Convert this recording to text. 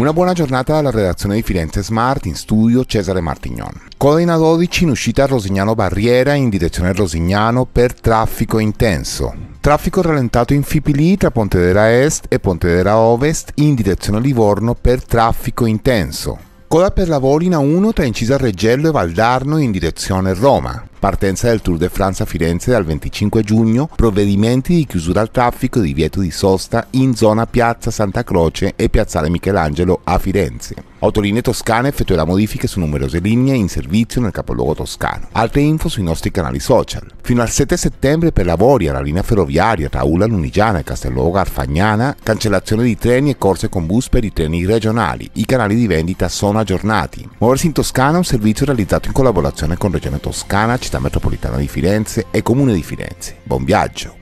Una buona giornata alla redazione di Firenze Smart, in studio Cesare Martignon. Codina 12 in uscita a Rosignano Barriera in direzione Rosignano per traffico intenso. Traffico rallentato in Fipili tra Pontedera Est e Pontedera Ovest in direzione Livorno per traffico intenso. Coda per lavori in A1 tra Incisa Reggello e Valdarno in direzione Roma partenza del Tour de France a Firenze dal 25 giugno, provvedimenti di chiusura al traffico, e divieto di sosta in zona Piazza Santa Croce e Piazzale Michelangelo a Firenze. Autolinee Toscane effettuerà modifiche su numerose linee in servizio nel capoluogo toscano. Altre info sui nostri canali social. Fino al 7 settembre per lavori alla linea ferroviaria tra Ula Lunigiana e Castelluogo Garfagnana, cancellazione di treni e corse con bus per i treni regionali. I canali di vendita sono aggiornati. Muoversi in Toscana è un servizio realizzato in collaborazione con Regione Toscana, Città Metropolitana di Firenze e Comune di Firenze. Buon viaggio!